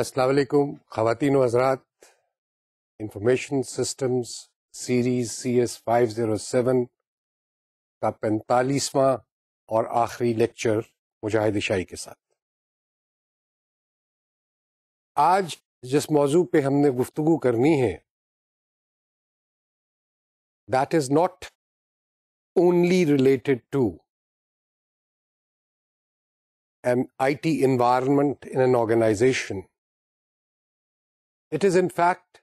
असलकुम ख़वान हजरात information systems series C S five zero seven का पैंतालीसवा और आखिरी लेक्चर मुजाहिद शाही के साथ आज जिस मौजू पे हमने गुफ्तु करनी है that is not only related to an IT environment in an organization, It is in fact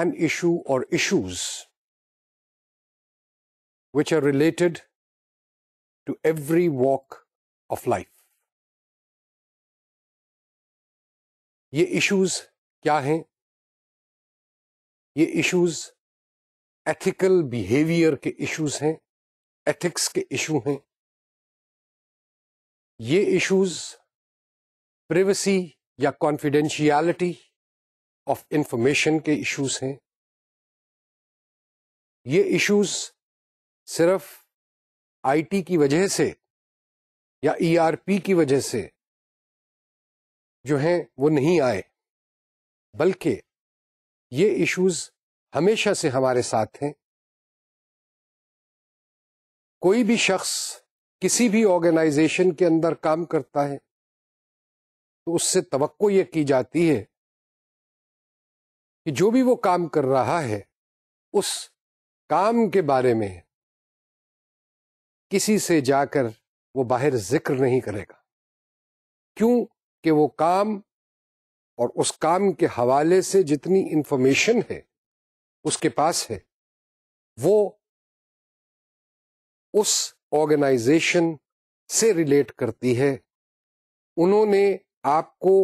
an issue or issues which are related to every walk of life. ये issues क्या हैं ये issues ethical behavior के issues हैं ethics के issue हैं ये issues privacy या confidentiality ऑफ इंफॉर्मेशन के इश्यूज हैं ये इश्यूज सिर्फ आईटी की वजह से या ईआरपी e की वजह से जो हैं वो नहीं आए बल्कि ये इश्यूज हमेशा से हमारे साथ हैं कोई भी शख्स किसी भी ऑर्गेनाइजेशन के अंदर काम करता है तो उससे तवक्को ये की जाती है कि जो भी वो काम कर रहा है उस काम के बारे में किसी से जाकर वो बाहर जिक्र नहीं करेगा क्यों कि वो काम और उस काम के हवाले से जितनी इंफॉर्मेशन है उसके पास है वो उस ऑर्गेनाइजेशन से रिलेट करती है उन्होंने आपको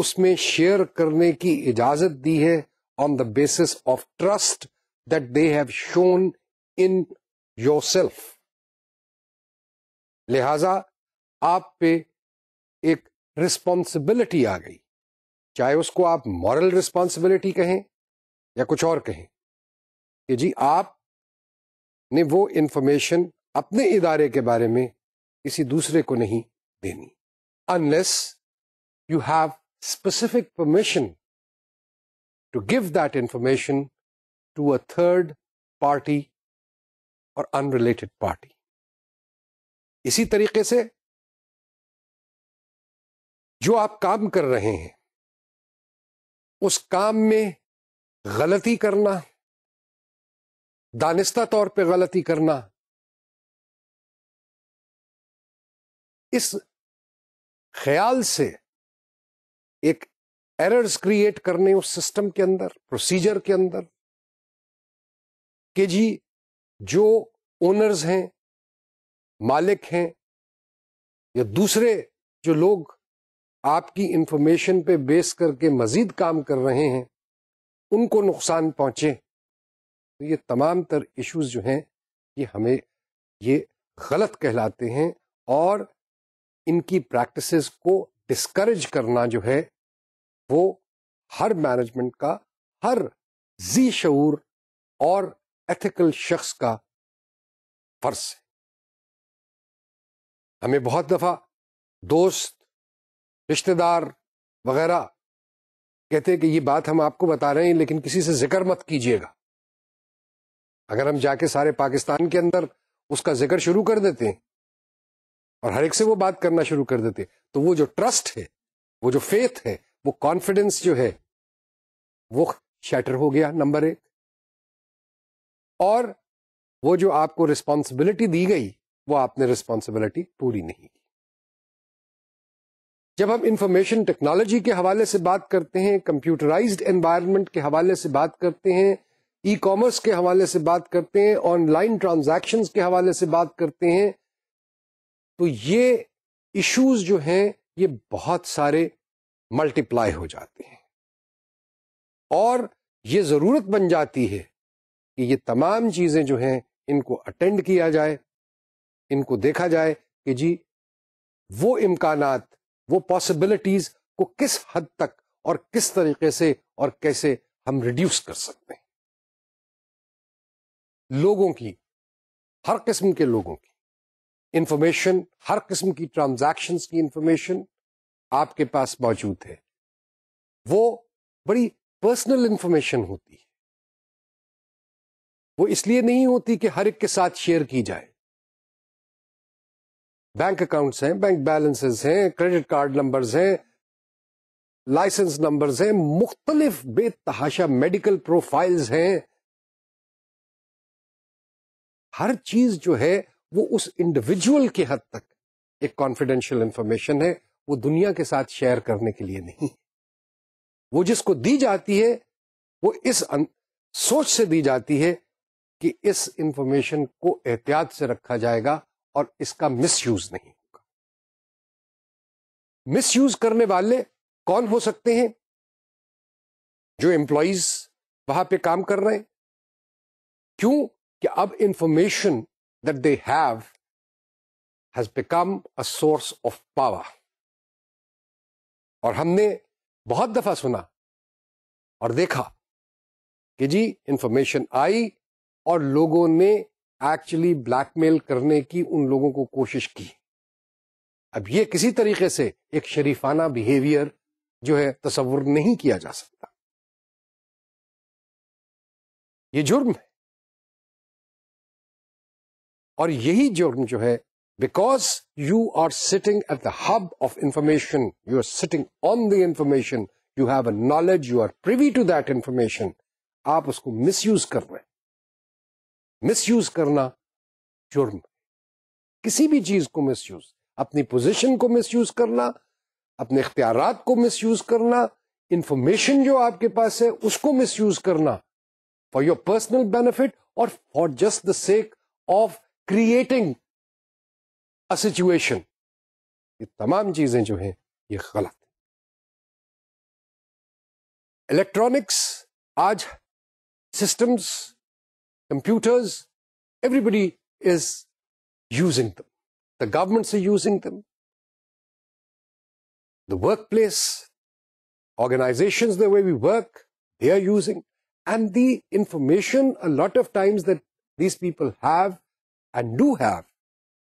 उसमें शेयर करने की इजाजत दी है on the basis of trust that they have shown in yourself लिहाजा आप पे एक रिस्पॉन्सिबिलिटी आ गई चाहे उसको आप मॉरल रिस्पॉन्सिबिलिटी कहें या कुछ और कहें कि जी आप ने वो इन्फॉर्मेशन अपने इदारे के बारे में किसी दूसरे को नहीं देनी unless you have specific permission to give that information to a third party or unrelated party. इसी तरीके से जो आप काम कर रहे हैं उस काम में गलती करना दानिस्ता तौर पे गलती करना इस ख्याल से एक एरर्स क्रिएट करने उस सिस्टम के अंदर प्रोसीजर के अंदर कि जी जो ओनर्स हैं मालिक हैं या दूसरे जो लोग आपकी इंफॉर्मेशन पे बेस करके मजीद काम कर रहे हैं उनको नुकसान पहुंचे तो ये तमाम तर इश्यूज जो हैं ये हमें ये गलत कहलाते हैं और इनकी प्रैक्टिसेस को डिस्करेज करना जो है वो हर मैनेजमेंट का हर जी शूर और एथिकल शख्स का फर्ज है हमें बहुत दफा दोस्त रिश्तेदार वगैरह कहते हैं कि ये बात हम आपको बता रहे हैं लेकिन किसी से जिक्र मत कीजिएगा अगर हम जाके सारे पाकिस्तान के अंदर उसका जिक्र शुरू कर देते हैं और हर एक से वो बात करना शुरू कर देते हैं तो वो जो ट्रस्ट है वो जो फेथ है वो कॉन्फिडेंस जो है वो शैटर हो गया नंबर एक और वो जो आपको रिस्पॉन्सिबिलिटी दी गई वो आपने रिस्पॉन्सिबिलिटी पूरी नहीं की जब हम इंफॉर्मेशन टेक्नोलॉजी के हवाले से बात करते हैं कंप्यूटराइज एनवायरमेंट के हवाले से बात करते हैं ई कॉमर्स के हवाले से बात करते हैं ऑनलाइन ट्रांजेक्शन के हवाले से बात करते हैं तो ये इशूज जो हैं ये बहुत सारे मल्टीप्लाई हो जाते हैं और ये ज़रूरत बन जाती है कि ये तमाम चीज़ें जो हैं इनको अटेंड किया जाए इनको देखा जाए कि जी वो इम्कान वो पॉसिबिलिटीज़ को किस हद तक और किस तरीके से और कैसे हम रिड्यूस कर सकते हैं लोगों की हर किस्म के लोगों की इंफॉर्मेशन हर किस्म की ट्रांजैक्शंस की इंफॉर्मेशन आपके पास मौजूद है वो बड़ी पर्सनल इंफॉर्मेशन होती है वो इसलिए नहीं होती कि हर एक के साथ शेयर की जाए बैंक अकाउंट्स हैं बैंक बैलेंसेस हैं क्रेडिट कार्ड नंबर्स हैं लाइसेंस नंबर्स हैं मुख्तलिफ बेतहाशा मेडिकल प्रोफाइल्स हैं हर चीज जो है वो उस इंडिविजुअल के हद तक एक कॉन्फिडेंशियल इंफॉर्मेशन है वो दुनिया के साथ शेयर करने के लिए नहीं वो जिसको दी जाती है वो इस अं-, सोच से दी जाती है कि इस इंफॉर्मेशन को एहतियात से रखा जाएगा और इसका मिसयूज नहीं होगा मिसयूज करने वाले कौन हो सकते हैं जो एम्प्लॉयज वहां पे काम कर रहे हैं क्यों कि अब information that they have has become a source of power और हमने बहुत दफा सुना और देखा कि जी इंफॉर्मेशन आई और लोगों ने एक्चुअली ब्लैकमेल करने की उन लोगों को कोशिश की अब ये किसी तरीके से एक शरीफाना बिहेवियर जो है तस्वुर नहीं किया जा सकता ये जुर्म है और यही जुर्म जो है because you are sitting at the hub of information, you are sitting on the information, you have a knowledge, you are privy to that information, आप उसको मिसयूज कर रहे हैं मिसयूज करना जुर्म किसी भी चीज को मिसयूज अपनी पोजीशन को मिसयूज करना अपने इख्तियार को मिसयूज करना इंफॉर्मेशन जो आपके पास है उसको मिसयूज करना फॉर योर पर्सनल बेनिफिट और for just the sake of creating a situation ये तमाम चीजें जो हैं ये गलत है इलेक्ट्रॉनिक्स आज systems, computers, everybody is using them. The governments are using them. The workplace, organizations, the way we work, they are using. And the information a lot of times that these people have and do have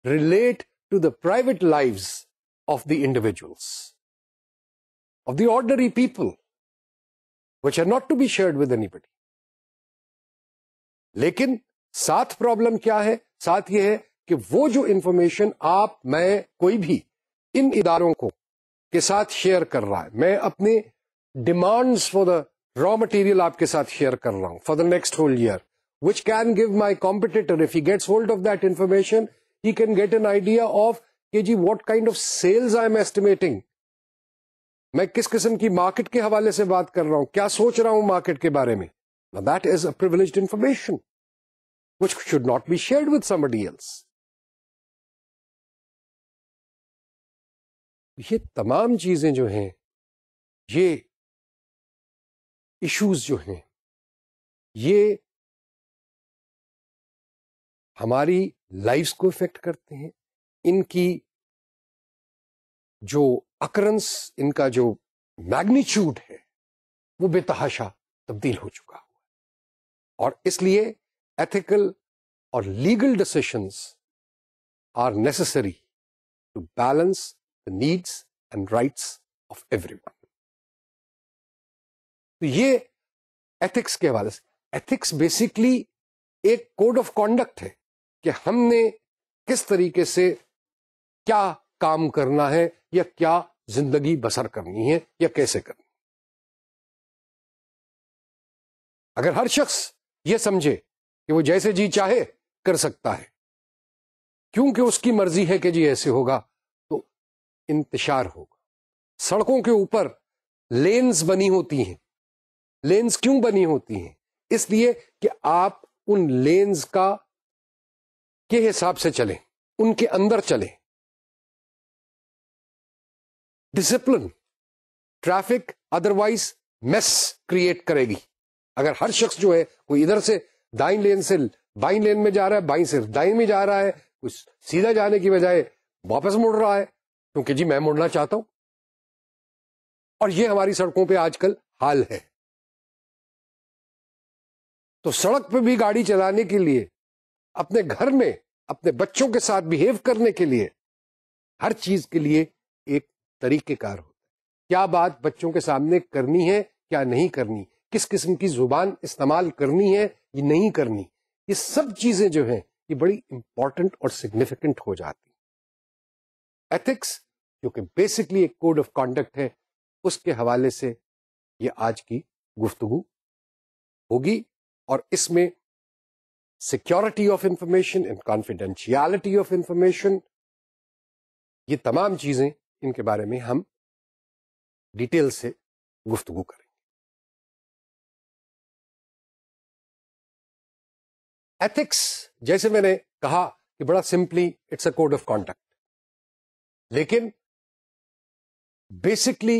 relate to the private lives of the individuals, of the ordinary people, which are not to be shared with anybody. लेकिन साथ problem क्या है साथ ये है कि वो जो इंफॉर्मेशन आप मैं कोई भी इन इदारों को के साथ शेयर कर रहा है मैं अपने demands for the raw material आपके साथ शेयर कर रहा हूं for the next whole year which can give my competitor, if he gets hold of that information, he can get an idea of कि जी what kind of sales I am estimating मैं किस किस्म की मार्केट के हवाले से बात कर रहा हूं क्या सोच रहा हूं मार्केट के बारे में that is a privilege information which should not be shared with somebody else. ये तमाम चीजें जो हैं ये इश्यूज जो हैं ये हमारी लाइफ्स को इफेक्ट करते हैं इनकी जो अकरंस इनका जो मैग्नीट्यूड है वो बेतहाशा तब्दील हो चुका हुआ और इसलिए एथिकल और legal decisions are necessary to balance the needs and rights of everyone तो ये एथिक्स के हवाले से एथिक्स बेसिकली एक कोड ऑफ कॉन्डक्ट है कि हमने किस तरीके से क्या काम करना है या क्या जिंदगी बसर करनी है या कैसे करनी अगर हर शख्स ये समझे कि वो जैसे जी चाहे कर सकता है क्योंकि उसकी मर्जी है कि जी ऐसे होगा तो इंतजार होगा सड़कों के ऊपर लेंस बनी होती हैं लेंस क्यों बनी होती हैं इसलिए कि आप उन लेंस का के हिसाब से चले उनके अंदर चले discipline traffic otherwise mess create करेगी अगर हर शख्स जो है कोई इधर से दाई लेन से बाई लेन में जा रहा है बाई से दाई में जा रहा है कोई सीधा जाने की बजाय वापस मुड़ रहा है क्योंकि तो जी मैं मुड़ना चाहता हूं और यह हमारी सड़कों पे आजकल हाल है तो सड़क पे भी गाड़ी चलाने के लिए अपने घर में अपने बच्चों के साथ बिहेव करने के लिए हर चीज के लिए एक तरीकेकार होता है क्या बात बच्चों के सामने करनी है क्या नहीं करनी किस किस्म की जुबान इस्तेमाल करनी है ये नहीं करनी ये सब चीजें जो है ये बड़ी इंपॉर्टेंट और सिग्निफिकेंट हो जाती एथिक्स जो कि बेसिकली एक कोड ऑफ कॉन्डक्ट है उसके हवाले से ये आज की गुफ्तगु होगी और इसमें security of information and confidentiality of information ये तमाम चीजें इनके बारे में हम डिटेल से गुफ्तगु करेंगे एथिक्स जैसे मैंने कहा कि बड़ा simply it's a code of conduct लेकिन बेसिकली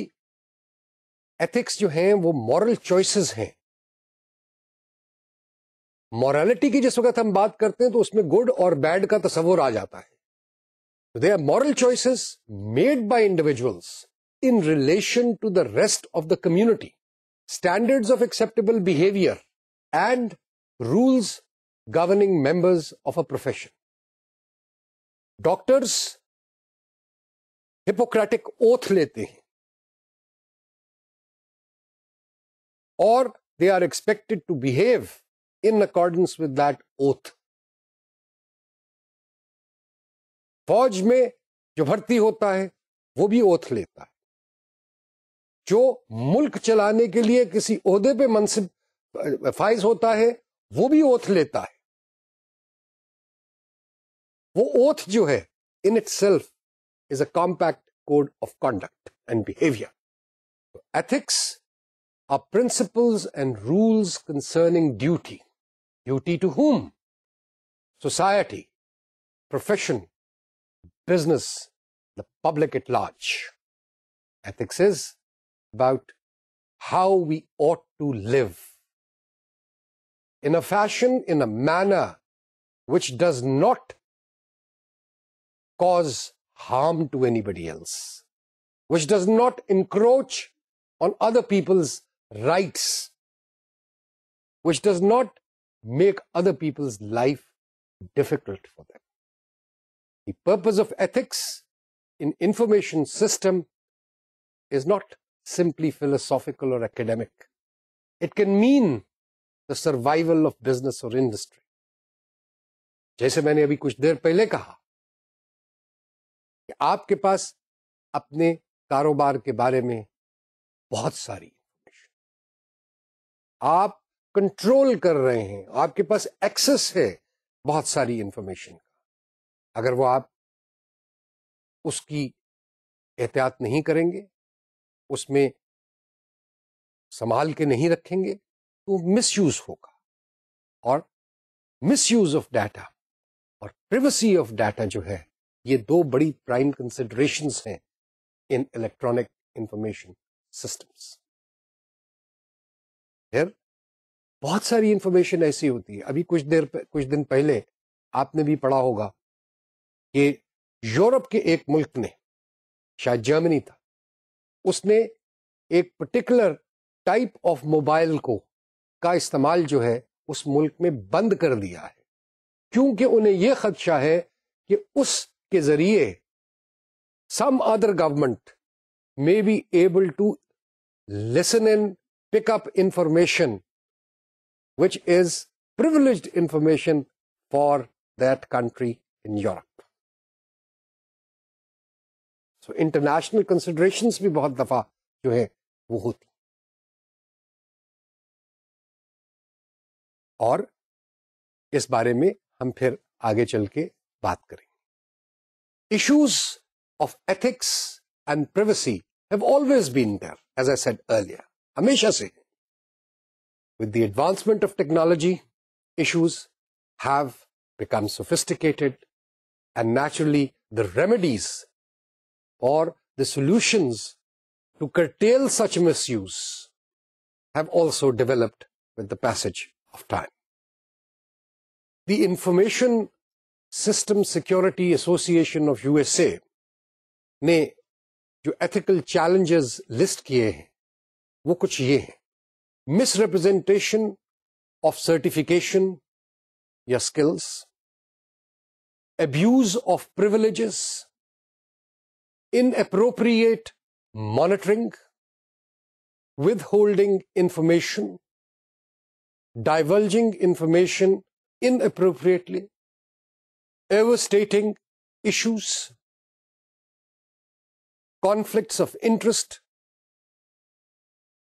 एथिक्स जो हैं वो मॉरल चॉइसेस हैं मॉरलिटी की जिस वक्त हम बात करते हैं तो उसमें गुड और बैड का तस्वर आ जाता है they are moral choices made by individuals in relation to the rest of the community standards of acceptable behaviour and rules governing members of a profession doctors Hippocratic oath लेते हैं और they are expected to behave in accordance with that oath. फौज में जो भर्ती होता है वो भी ओथ लेता है जो मुल्क चलाने के लिए किसी ओहदे पे मनसिब फाइज होता है वो भी ओथ लेता है वो ओथ जो है in itself is a compact code of conduct and behaviour ethics are principles and rules concerning duty Duty to whom? Society, profession, business, the public at large. Ethics is about how we ought to live in a fashion, in a manner which does not cause harm to anybody else, which does not encroach on other people's rights, which does not make other people's life difficult for them. The purpose of ethics in information system is not simply philosophical or academic. It can mean the survival of business or industry. जैसे मैंने अभी कुछ देर पहले कहा कि आपके पास अपने कारोबार के बारे में बहुत सारी कंट्रोल कर रहे हैं आपके पास एक्सेस है बहुत सारी इंफॉर्मेशन का अगर वो आप उसकी एहतियात नहीं करेंगे उसमें संभाल के नहीं रखेंगे तो मिसयूज होगा और मिसयूज ऑफ डाटा और प्रिवेसी ऑफ डाटा जो है ये दो बड़ी प्राइम कंसिडरेशन हैं in electronic information systems. Here, बहुत सारी इंफॉर्मेशन ऐसी होती है अभी कुछ देर कुछ दिन पहले आपने भी पढ़ा होगा कि यूरोप के एक मुल्क ने शायद जर्मनी था उसने एक पर्टिकुलर टाइप ऑफ मोबाइल को का इस्तेमाल जो है उस मुल्क में बंद कर दिया है क्योंकि उन्हें यह खदशा है कि उसके जरिए some other government may be able to listen and pick up information which is privileged information for that country in Europe. So international considerations bhi bahut dafa jo hai wo hoti. Aur is baare mein hum phir aage chal ke baat karein. Issues of ethics and privacy have always been there, as I said earlier. Hamesha se hai with the advancement of technology, issues have become sophisticated and naturally the remedies or the solutions to curtail such misuse have also developed with the passage of time. The Information System Security Association of USA ने जो ethical challenges list किए हैं वो कुछ ये हैं misrepresentation of certification your skills abuse of privileges inappropriate monitoring withholding information divulging information inappropriately overstating issues conflicts of interest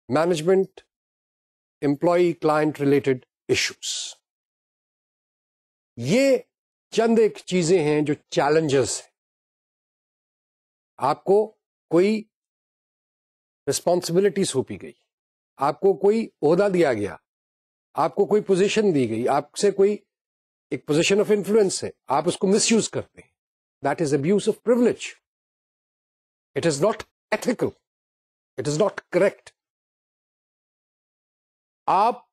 management employ client related issues ये चंद एक चीजें हैं जो चैलेंजेस हैं आपको कोई रिस्पॉन्सिबिलिटी सौंपी गई आपको कोई ओहदा दिया गया आपको कोई पोजीशन दी गई आपसे कोई एक पोजीशन ऑफ इन्फ्लुएंस है आप उसको मिसयूज करते हैं that is abuse of privilege it is not ethical it is not correct आप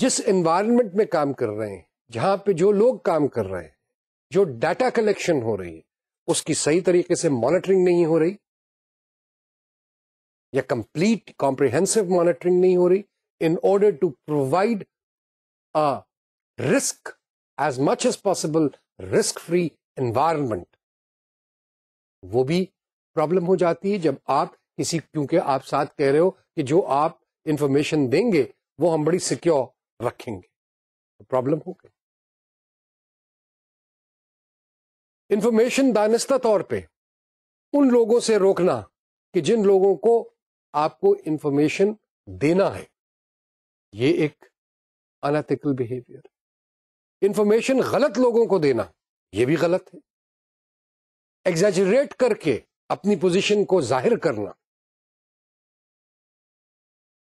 जिस एनवायरनमेंट में काम कर रहे हैं जहां पे जो लोग काम कर रहे हैं जो डाटा कलेक्शन हो रही है उसकी सही तरीके से मॉनिटरिंग नहीं हो रही या कंप्लीट कॉम्प्रिहेंसिव मॉनिटरिंग नहीं हो रही in order to provide a risk as much as possible risk free environment वो भी प्रॉब्लम हो जाती है जब आप किसी क्योंकि आप साथ कह रहे हो कि जो आप इंफॉर्मेशन देंगे वो हम बड़ी सिक्योर रखेंगे तो प्रॉब्लम हो गई इंफॉर्मेशन दानिस्ता तौर पे उन लोगों से रोकना कि जिन लोगों को आपको इंफॉर्मेशन देना है ये एक अनथिकल बिहेवियर इंफॉर्मेशन गलत लोगों को देना यह भी गलत है एग्जेजरेट करके अपनी पोजीशन को जाहिर करना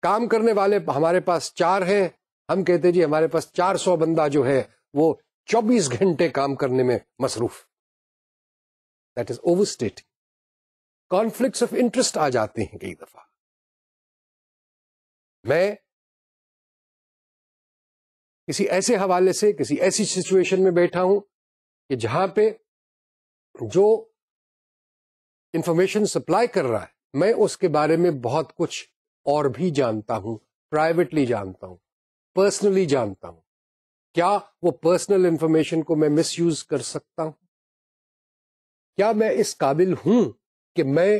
काम करने वाले हमारे पास चार हैं हम कहते जी हमारे पास चार सौ बंदा जो है वो चौबीस घंटे काम करने में मसरूफ that is over state conflict of interest आ जाते हैं कई दफा मैं किसी ऐसे हवाले से किसी ऐसी सिचुएशन में बैठा हूं कि जहां पे जो इंफॉर्मेशन सप्लाई कर रहा है मैं उसके बारे में बहुत कुछ और भी जानता हूं प्राइवेटली जानता हूं पर्सनली जानता हूं क्या वो पर्सनल इंफॉर्मेशन को मैं मिसयूज कर सकता हूं क्या मैं इस काबिल हूं कि मैं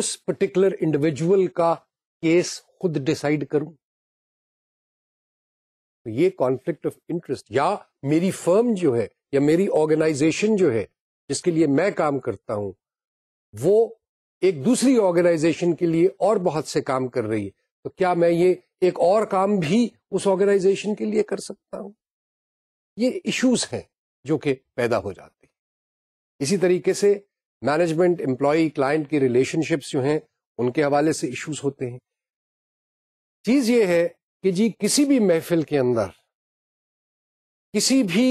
उस पर्टिकुलर इंडिविजुअल का केस खुद डिसाइड करूं तो ये कॉन्फ्लिक्ट ऑफ इंटरेस्ट या मेरी फर्म जो है या मेरी ऑर्गेनाइजेशन जो है जिसके लिए मैं काम करता हूं वो एक दूसरी ऑर्गेनाइजेशन के लिए और बहुत से काम कर रही है तो क्या मैं ये एक और काम भी उस ऑर्गेनाइजेशन के लिए कर सकता हूं ये इश्यूज हैं जो कि पैदा हो जाते हैं इसी तरीके से मैनेजमेंट एम्प्लॉय क्लाइंट की रिलेशनशिप्स जो हैं उनके हवाले से इश्यूज होते हैं चीज ये है कि जी किसी भी महफिल के अंदर किसी भी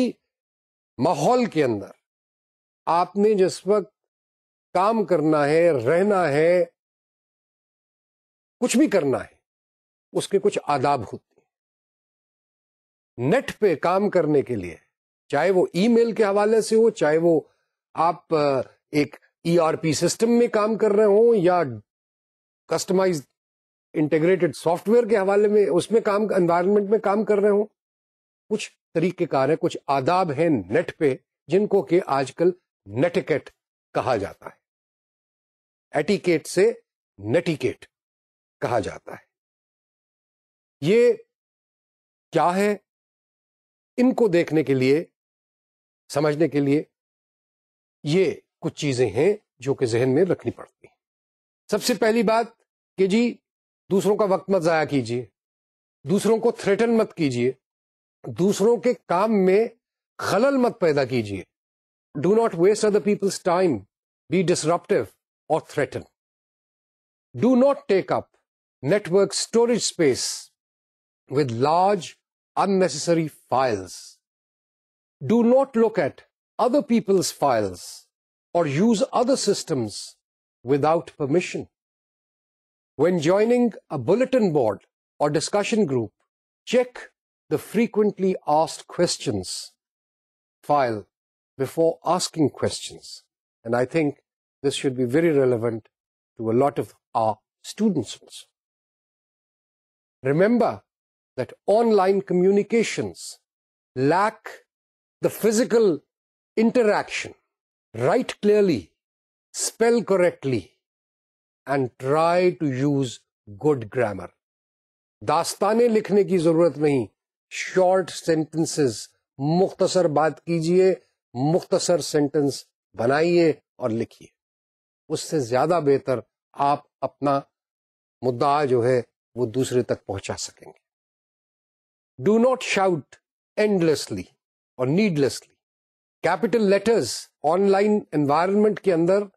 माहौल के अंदर आपने जिस वक्त काम करना है रहना है कुछ भी करना है उसके कुछ आदाब होते हैं नेट पे काम करने के लिए चाहे वो ईमेल के हवाले से हो चाहे वो आप एक ईआरपी e सिस्टम में काम कर रहे हो या कस्टमाइज इंटेग्रेटेड सॉफ्टवेयर के हवाले में उसमें काम एनवायरनमेंट में काम कर रहे हो कुछ तरीकेकार है कुछ आदाब हैं नेट पे जिनको के आजकल नेटकेट कहा जाता है एटिकेट से नेटिकेट कहा जाता है ये क्या है इनको देखने के लिए समझने के लिए ये कुछ चीजें हैं जो कि जहन में रखनी पड़ती हैं सबसे पहली बात कि जी दूसरों का वक्त मत जाया कीजिए दूसरों को थ्रेटन मत कीजिए दूसरों के काम में खलल मत पैदा कीजिए do not waste other people's time be disruptive or threaten. Do not take up network storage space with large unnecessary files. Do not look at other people's files or use other systems without permission. When joining a bulletin board or discussion group, check the frequently asked questions file before asking questions. And I think This should be very relevant to a lot of our students. Remember that online communications lack the physical interaction. Write clearly, spell correctly, and try to use good grammar. दास्तानें लिखने की जरूरत नहीं short sentences मुख्तसर बात कीजिए मुख्तसर sentence बनाइए और लिखिए उससे ज़्यादा बेहतर आप अपना मुद्दा जो है वो दूसरे तक पहुंचा सकेंगे डू नॉट शाउट एंडलेसली और needlessly capital letters online environment के अंदर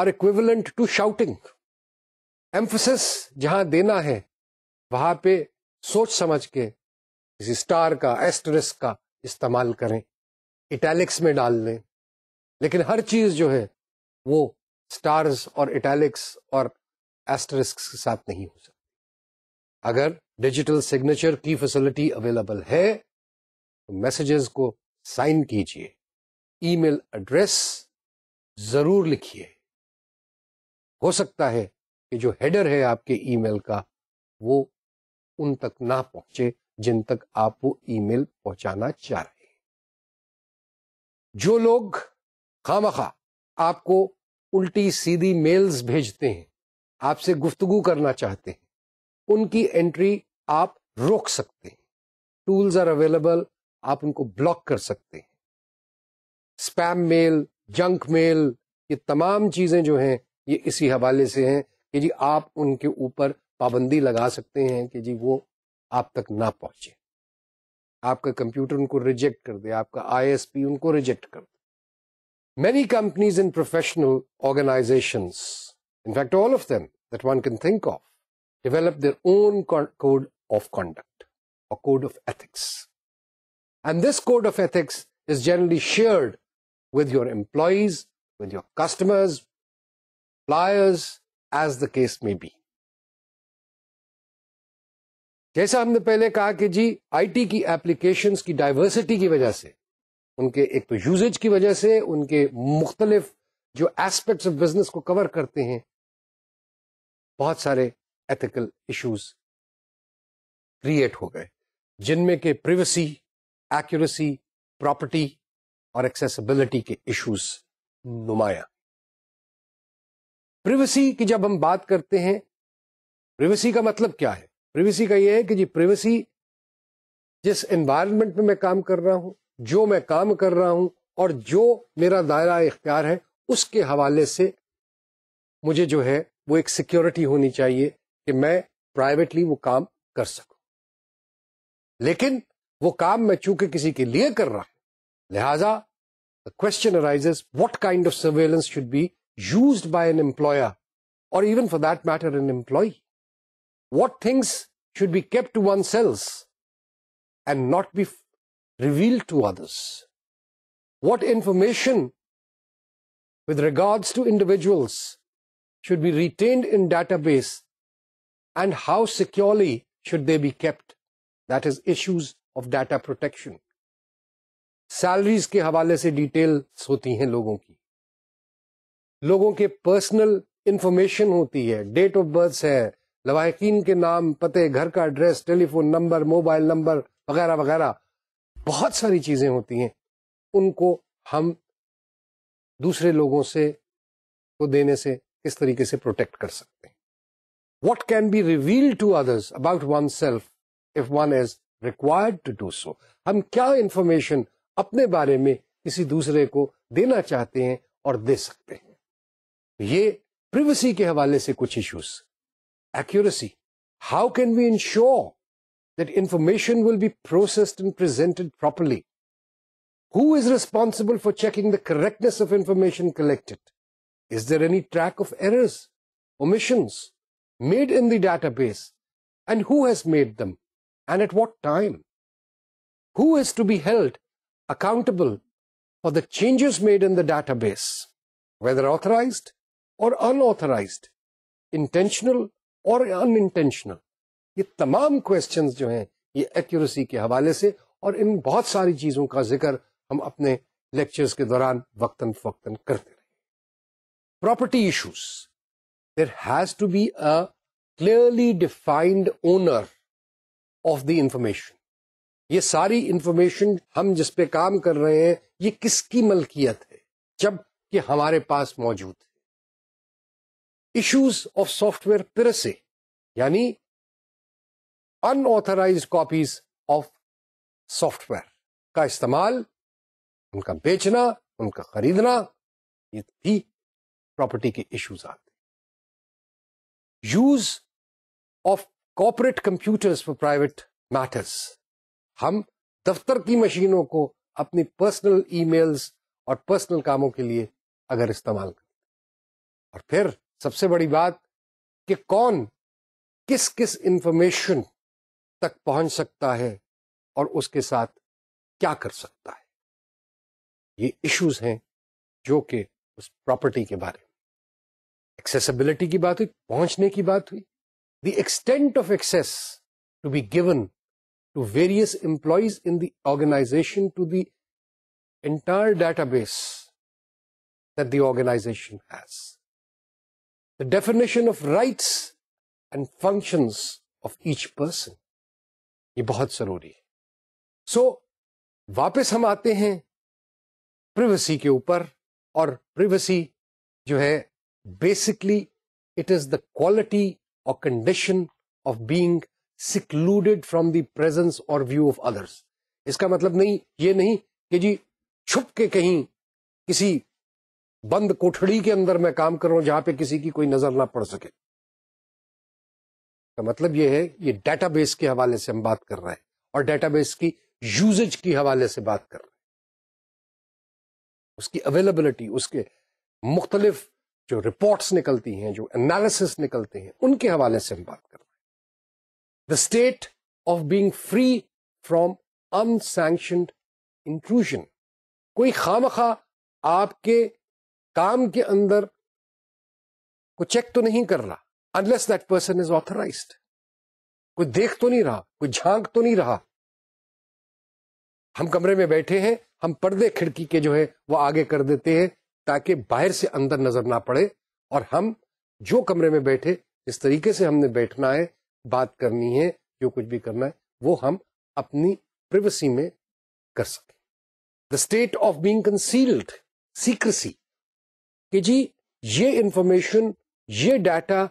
are equivalent to shouting emphasis जहां देना है वहां पे सोच समझ के किसी स्टार का एस्टरिस्क का इस्तेमाल करें इटैलिक्स में डाल लें लेकिन हर चीज जो है वो स्टार्स और इटैलिक्स और एस्टरिस्क के साथ नहीं हो सकता अगर डिजिटल सिग्नेचर की फैसिलिटी अवेलेबल है तो मैसेजेस को साइन कीजिए ईमेल एड्रेस जरूर लिखिए हो सकता है कि जो हेडर है आपके ईमेल का वो उन तक ना पहुंचे जिन तक आप वो ईमेल पहुंचाना चाह रहे हैं जो लोग खामखा आपको उल्टी सीधी मेल्स भेजते हैं आपसे गुफ्तगु करना चाहते हैं उनकी एंट्री आप रोक सकते हैं टूल्स आर अवेलेबल आप उनको ब्लॉक कर सकते हैं स्पैम मेल जंक मेल ये तमाम चीज़ें जो हैं ये इसी हवाले से हैं कि जी आप उनके ऊपर पाबंदी लगा सकते हैं कि जी वो आप तक ना पहुंचे आपका कंप्यूटर उनको रिजेक्ट कर दे आपका आईएसपी उनको रिजेक्ट कर दे many companies and professional organizations, in fact, all of them that one can think of, develop their own code of conduct a code of ethics. And this code of ethics is generally shared with your employees, with your customers, suppliers, as the case may be. जैसा हमने पहले कहा कि जी IT की applications की diversity की वजह से उनके एक तो यूजेज की वजह से उनके मुख्तलिफ जो एस्पेक्ट्स ऑफ बिजनेस को कवर करते हैं बहुत सारे एथिकल इश्यूज क्रिएट हो गए जिनमें के प्रिवेसी एक्यूरेसी प्रॉपर्टी और एक्सेसिबिलिटी के इश्यूज नुमाया प्रिवेसी की जब हम बात करते हैं प्रिवेसी का मतलब क्या है प्रिवेसी का यह है कि जी प्रिवेसी जिस एनवायरनमेंट में मैं काम कर रहा हूं जो मैं काम कर रहा हूं और जो मेरा दायरा इख्तियार है उसके हवाले से मुझे जो है वो एक सिक्योरिटी होनी चाहिए कि मैं प्राइवेटली वो काम कर सकू लेकिन वो काम मैं चूंकि किसी के लिए कर रहा हूं लिहाजा the question arises what kind of surveillance should be use by an employer or even for that matter an employee. What things should be kept oneself and not be revealed to others? What information with regards to individuals should be retained in database and how securely should they be kept? That is issues of data protection. Salaries के हवाले से details होती हैं लोगों की लोगों के personal information होती है डेट ऑफ बर्थ है लवाकिन के नाम पते घर का address telephone number mobile number वगैरह वगैरह बहुत सारी चीज़ें होती हैं उनको हम दूसरे लोगों से को देने से किस तरीके से प्रोटेक्ट कर सकते हैं what can be reveal to others about oneself if one is required to do so हम क्या इंफॉर्मेशन अपने बारे में किसी दूसरे को देना चाहते हैं और दे सकते हैं ये प्रिवेसी के हवाले से कुछ issues accuracy how can we ensure that information will be processed and presented properly. Who is responsible for checking the correctness of information collected? Is there any track of errors, omissions made in the database? And who has made them? And at what time? Who is to be held accountable for the changes made in the database, whether authorized or unauthorized, intentional or unintentional? ये तमाम question जो हैं ये accuracy के हवाले से और इन बहुत सारी चीजों का जिक्र हम अपने लेक्चर्स के दौरान वक्तन फवक्तन करते रहे property issues there has to be a clearly defined owner of the information ये सारी इंफॉर्मेशन हम जिस पे काम कर रहे हैं ये किसकी मलकियत है जब कि हमारे पास मौजूद है इश्यूज ऑफ सॉफ्टवेयर पिरसे यानी अनऑथराइज कॉपीज ऑफ सॉफ्टवेयर का इस्तेमाल उनका बेचना उनका खरीदना ये भी प्रॉपर्टी के इश्यूज आते use of corporate computers for private matters हम दफ्तर की मशीनों को अपनी पर्सनल ईमेल्स और पर्सनल कामों के लिए अगर इस्तेमाल करें और फिर सबसे बड़ी बात कि कौन किस किस इंफॉर्मेशन तक पहुंच सकता है और उसके साथ क्या कर सकता है ये इश्यूज हैं जो कि उस प्रॉपर्टी के बारे में एक्सेसिबिलिटी की बात हुई पहुंचने की बात हुई the extent of access to be given to various employees in the organisation to the entire database that the organization has. The definition of rights and functions of each person. ये बहुत जरूरी है सो so, वापस हम आते हैं privacy के ऊपर और प्रिवेसी जो है basically it is the quality और condition of being secluded from the presence और व्यू ऑफ अदर्स इसका मतलब नहीं ये नहीं कि जी छुप के कहीं किसी बंद कोठड़ी के अंदर मैं काम कर रहा हूं जहां पे किसी की कोई नजर ना पड़ सके का मतलब यह है ये बेस के हवाले से हम बात कर रहे हैं और डेटा बेस की यूजेज के हवाले से बात कर रहे हैं उसकी अवेलेबिलिटी उसके मुख्तलिफ जो रिपोर्ट निकलती हैं जो एनालिसिस निकलते हैं उनके हवाले से हम बात कर रहे हैं the state of being free from unsanctioned intrusion कोई खाम खा आपके काम के अंदर को चेक तो नहीं कर रहा unless that person is authorise कोई देख तो नहीं रहा कोई झांक तो नहीं रहा हम कमरे में बैठे हैं हम पर्दे खिड़की के जो है वो आगे कर देते हैं ताकि बाहर से अंदर नजर ना पड़े और हम जो कमरे में बैठे जिस तरीके से हमने बैठना है बात करनी है जो कुछ भी करना है वो हम अपनी प्रिवेसी में कर सकें the state of being concealed secrecy कि जी ये इंफॉर्मेशन ये डाटा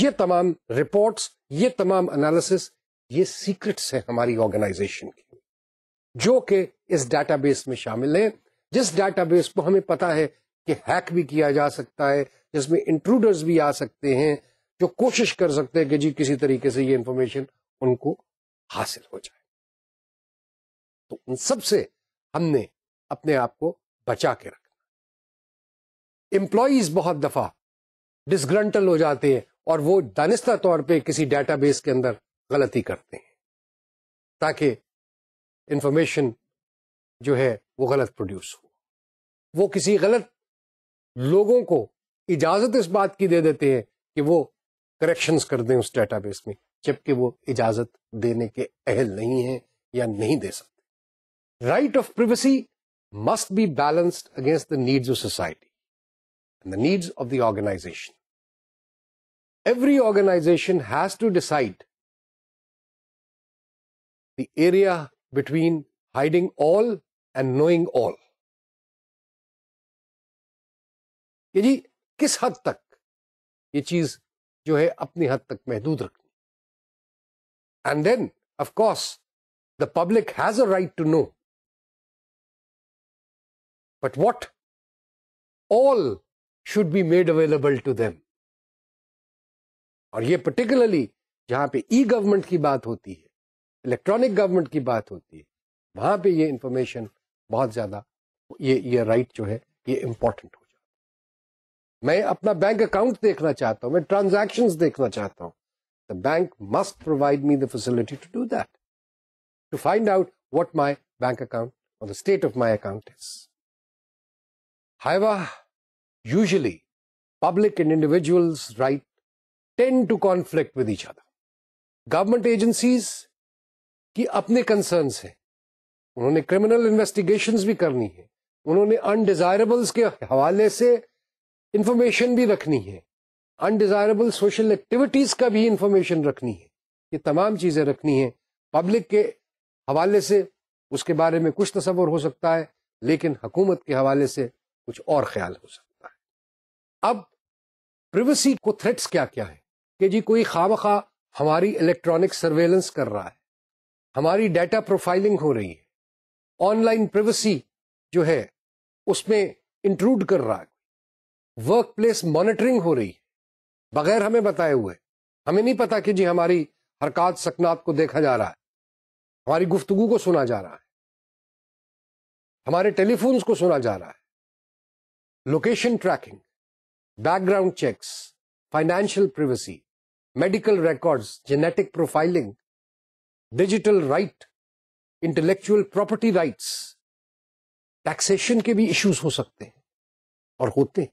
ये तमाम रिपोर्ट्स ये तमाम एनालिसिस ये सीक्रेट्स हैं हमारी ऑर्गेनाइजेशन के जो कि इस डाटाबेस में शामिल हैं जिस डाटाबेस को हमें पता है कि हैक भी किया जा सकता है जिसमें इंट्रूडर्स भी आ सकते हैं जो कोशिश कर सकते हैं कि जी किसी तरीके से ये इंफॉर्मेशन उनको हासिल हो जाए तो उन सब से हमने अपने आप को बचा के रखना एम्प्लॉज बहुत दफा डिसग्रंटल हो जाते हैं और वो दानिस्ता तौर पे किसी डेटाबेस के अंदर गलती करते हैं ताकि इंफॉर्मेशन जो है वो गलत प्रोड्यूस हो वो किसी गलत लोगों को इजाज़त इस बात की दे देते हैं कि वो करेक्शंस कर दें उस डेटाबेस में जबकि वो इजाज़त देने के अहल नहीं हैं या नहीं दे सकते right of privacy must be balanced against the needs of society and the needs of the organization. every organization has to decide the area between hiding all and knowing all. कि जी किस हद तक ये चीज जो है अपनी हद तक महदूद रखनी and then of course the public has a right to know but what all should be made available to और ये पर्टिकुलरली जहां पे ई e गवर्नमेंट की बात होती है इलेक्ट्रॉनिक गवर्नमेंट की बात होती है वहां पे ये इंफॉर्मेशन बहुत ज्यादा ये ये राइट जो है ये इंपॉर्टेंट हो जाता है मैं अपना बैंक अकाउंट देखना चाहता हूं मैं ट्रांजेक्शन देखना चाहता हूं the bank must provide me the facility to do that to find out what my bank account और the state of my account is However, usually public and individuals right tend to conflict with each other government agencies की अपने concerns हैं उन्होंने criminal investigations भी करनी है उन्होंने अनडिजायरेबल्स के हवाले से इंफॉर्मेशन भी रखनी है अनडिजायरेबल सोशल एक्टिविटीज का भी इंफॉर्मेशन रखनी है ये तमाम चीजें रखनी है पब्लिक के हवाले से उसके बारे में कुछ तस्वर हो सकता है लेकिन हुकूमत के हवाले से कुछ और ख्याल हो सकता है अब प्रिवेसी को थ्रेट्स क्या क्या है कि जी कोई खाम खा हमारी इलेक्ट्रॉनिक सर्वेलेंस कर रहा है हमारी डाटा प्रोफाइलिंग हो रही है ऑनलाइन प्रिवेसी जो है उसमें इंट्रूड कर रहा है वर्क प्लेस मॉनिटरिंग हो रही है बगैर हमें बताए हुए हमें नहीं पता कि जी हमारी हरकत सकनात को देखा जा रहा है हमारी गुफ्तगु को सुना जा रहा है हमारे टेलीफोन्स को सुना जा रहा है location tracking background checks financial privacy medical records, genetic profiling, digital right, intellectual property rights, taxation के भी issues हो सकते हैं और होते हैं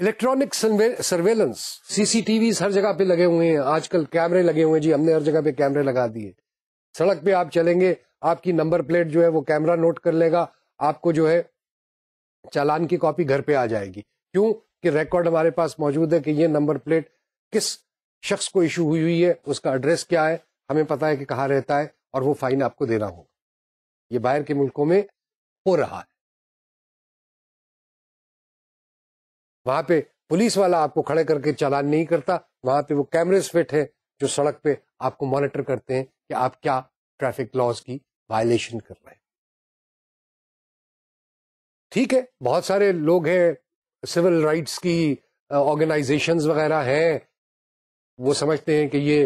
इलेक्ट्रॉनिक सर्वेलेंस सीसीटीवी हर जगह पे लगे हुए हैं आजकल कैमरे लगे हुए हैं जी हमने हर जगह पे कैमरे लगा दिए सड़क पे आप चलेंगे आपकी नंबर प्लेट जो है वो कैमरा नोट कर लेगा आपको जो है चालान की कॉपी घर पे आ जाएगी क्यों कि रिकॉर्ड हमारे पास मौजूद है कि ये नंबर प्लेट किस शख्स को इशू हुई हुई है उसका एड्रेस क्या है हमें पता है कि कहाँ रहता है और वो फाइन आपको देना होगा ये बाहर के मुल्कों में हो रहा है वहां पे पुलिस वाला आपको खड़े करके चालान नहीं करता वहां पे वो कैमरेज फिट है जो सड़क पे आपको मॉनिटर करते हैं कि आप क्या ट्रैफिक लॉज की वायलेशन कर रहे हैं ठीक है बहुत सारे लोग हैं सिविल राइट्स की ऑर्गेनाइजेशंस uh, वगैरह हैं वो समझते हैं कि ये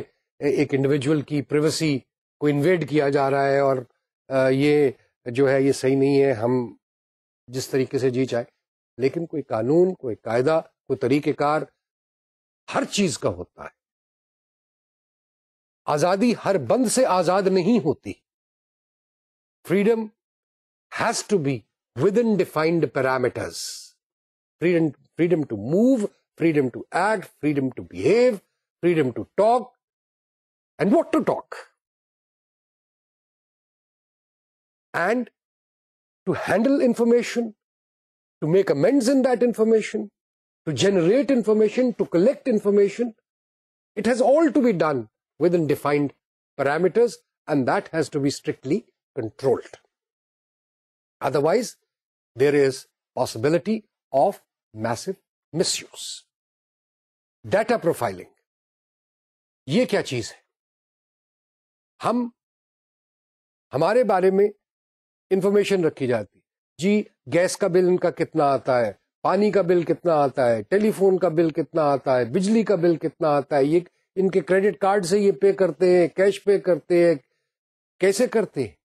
एक इंडिविजुअल की प्रिवेसी को इन्वेड किया जा रहा है और ये जो है ये सही नहीं है हम जिस तरीके से जी चाहे लेकिन कोई कानून कोई कायदा कोई तरीक़ेकार हर चीज का होता है आजादी हर बंद से आजाद नहीं होती freedom has to be within defined parameters freedom freedom to move freedom to act freedom to behave freedom to talk and what to talk, and to handle information, to make amends in that information, to generate information, to collect information. It has all to be done within defined parameters and that has to be strictly controlled. Otherwise, there is possibility of massive misuse. Data profiling ये क्या चीज है हम हमारे बारे में information रखी जाती जी गैस का बिल इनका कितना आता है पानी का बिल कितना आता है टेलीफोन का बिल कितना आता है बिजली का बिल कितना आता है ये इनके क्रेडिट कार्ड से ये पे करते हैं कैश पे करते हैं कैसे करते हैं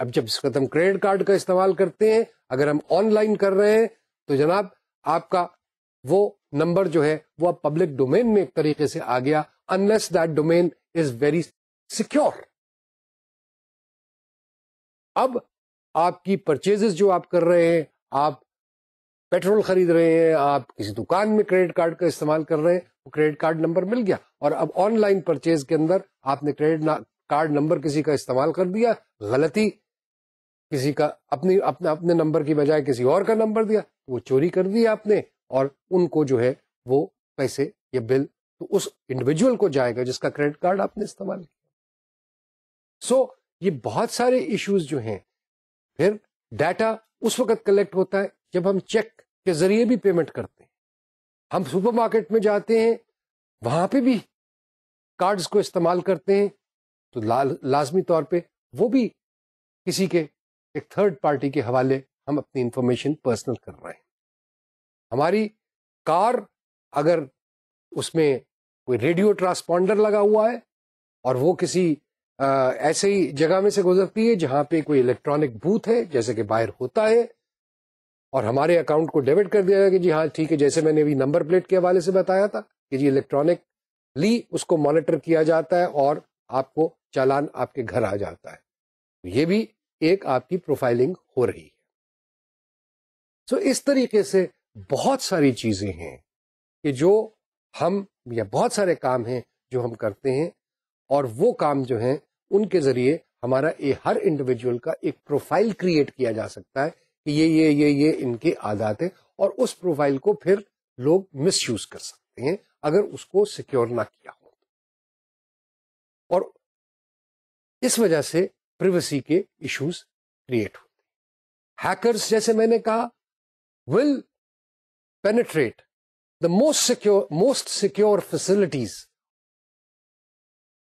अब जब हम क्रेडिट कार्ड का इस्तेमाल करते हैं अगर हम ऑनलाइन कर रहे हैं तो जनाब आपका वो नंबर जो है वो अब पब्लिक डोमेन में एक तरीके से आ गया unless that domain is very secure अब आपकी परचेजेस जो आप कर रहे हैं आप पेट्रोल खरीद रहे हैं आप किसी दुकान में क्रेडिट कार्ड का इस्तेमाल कर रहे हैं वो क्रेडिट कार्ड नंबर मिल गया और अब ऑनलाइन परचेज के अंदर आपने क्रेडिट कार्ड नंबर किसी का इस्तेमाल कर दिया गलती किसी का अपनी अपने अपने नंबर की बजाय किसी और का नंबर दिया वो चोरी कर दिया आपने और उनको जो है वो पैसे या बिल तो उस इंडिविजुअल को जाएगा जिसका क्रेडिट कार्ड आपने इस्तेमाल किया सो so, ये बहुत सारे इश्यूज जो हैं फिर डाटा उस वक्त कलेक्ट होता है जब हम चेक के जरिए भी पेमेंट करते हैं हम सुपरमार्केट में जाते हैं वहां पे भी कार्ड्स को इस्तेमाल करते हैं तो ला, लाजमी तौर पे वो भी किसी के एक थर्ड पार्टी के हवाले हम अपनी इंफॉर्मेशन पर्सनल कर रहे हैं हमारी कार अगर उसमें कोई रेडियो ट्रांसपॉन्डर लगा हुआ है और वो किसी आ, ऐसे ही जगह में से गुजरती है जहां पे कोई इलेक्ट्रॉनिक बूथ है जैसे कि बाहर होता है और हमारे अकाउंट को डेबिट कर दिया कि जी हाँ ठीक है जैसे मैंने अभी नंबर प्लेट के हवाले से बताया था कि जी इलेक्ट्रॉनिक ली उसको मॉनिटर किया जाता है और आपको चालान आपके घर आ जाता है तो ये भी एक आपकी प्रोफाइलिंग हो रही है सो तो so, इस तरीके से बहुत सारी चीजें हैं कि जो हम या बहुत सारे काम हैं जो हम करते हैं और वो काम जो है उनके जरिए हमारा ये हर इंडिविजुअल का एक प्रोफाइल क्रिएट किया जा सकता है कि ये ये ये ये इनके आदात है और उस प्रोफाइल को फिर लोग मिसयूज कर सकते हैं अगर उसको सिक्योर ना किया हो और इस वजह से प्रिवेसी के इश्यूज क्रिएट होते हैं हैकर्स जैसे मैंने कहा will penetrate the most secure most secure facilities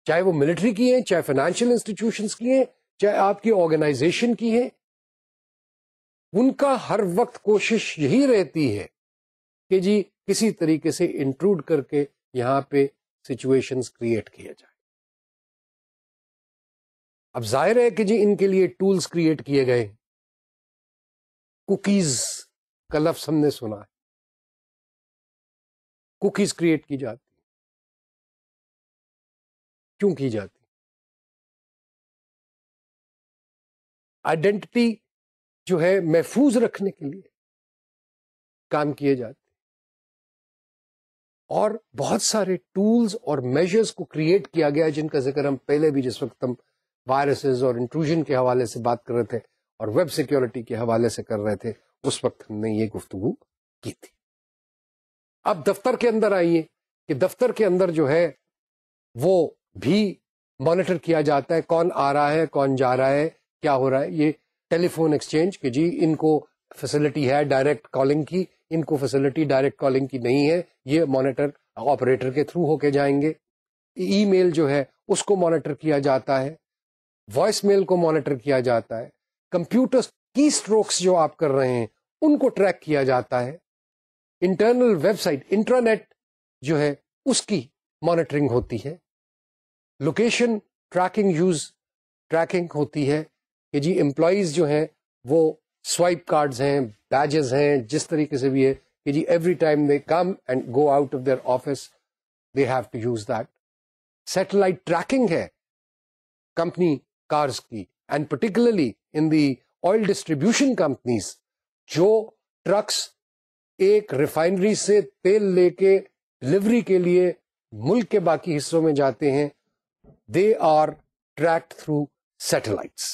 चाहे वो मिलिट्री की हैं चाहे फाइनेंशियल इंस्टीट्यूशन की हैं चाहे आपकी ऑर्गेनाइजेशन की हैं उनका हर वक्त कोशिश यही रहती है कि जी किसी तरीके से इंट्रूड करके यहां पे सिचुएशंस क्रिएट किया जाए अब जाहिर है कि जी इनके लिए टूल्स क्रिएट किए गए कुकीज का लफ्स हमने सुना है कुकीज क्रिएट की जाती क्यों की जाती आइडेंटिटी जो है महफूज रखने के लिए काम किए जाते और बहुत सारे टूल्स और मेजर्स को क्रिएट किया गया जिनका जिक्र हम पहले भी जिस वक्त हम वायरसेस और इंट्रूजन के हवाले से बात कर रहे थे और वेब सिक्योरिटी के हवाले से कर रहे थे उस वक्त हमने ये गुफ्तगु की थी अब दफ्तर के अंदर आइए कि दफ्तर के अंदर जो है वो भी मॉनिटर किया जाता है कौन आ रहा है कौन जा रहा है क्या हो रहा है ये टेलीफोन एक्सचेंज कि जी इनको फैसिलिटी है डायरेक्ट कॉलिंग की इनको फैसिलिटी डायरेक्ट कॉलिंग की नहीं है ये मॉनिटर ऑपरेटर के थ्रू होके जाएंगे ईमेल जो है उसको मॉनिटर किया जाता है वॉइस मेल को मॉनिटर किया जाता है कंप्यूटर की स्ट्रोक्स जो आप कर रहे हैं उनको ट्रैक किया जाता है इंटरनल वेबसाइट इंट्रानेट जो है उसकी मॉनिटरिंग होती है लोकेशन ट्रैकिंग यूज ट्रैकिंग होती है कि जी एम्प्लॉयज जो हैं वो स्वाइप कार्ड्स हैं बैजेस हैं जिस तरीके से भी है कि जी every time they come and go out of their office they have to use that satellite tracking है कंपनी कार्स की and particularly in the oil distribution companies जो ट्रक्स एक रिफाइनरी से तेल लेके डिलीवरी के लिए मुल्क के बाकी हिस्सों में जाते हैं they are tracked through satellite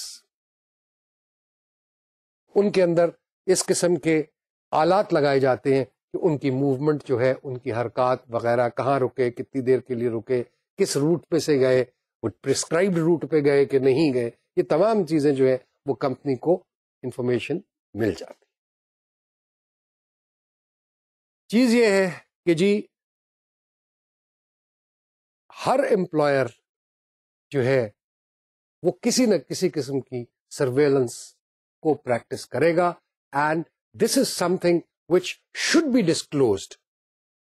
उनके अंदर इस किस्म के आलात लगाए जाते हैं कि उनकी मूवमेंट जो है उनकी हरकत वगैरह कहाँ रुके कितनी देर के लिए रुके किस रूट पे से गए वो प्रिस्क्राइब्ड रूट पे गए कि नहीं गए ये तमाम चीज़ें जो है वो कंपनी को इंफॉर्मेशन मिल जाती चीज ये है कि जी हर एम्प्लॉयर जो है वो किसी न किसी किस्म की सर्वेलेंस को प्रैक्टिस करेगा and this is something which should be disclose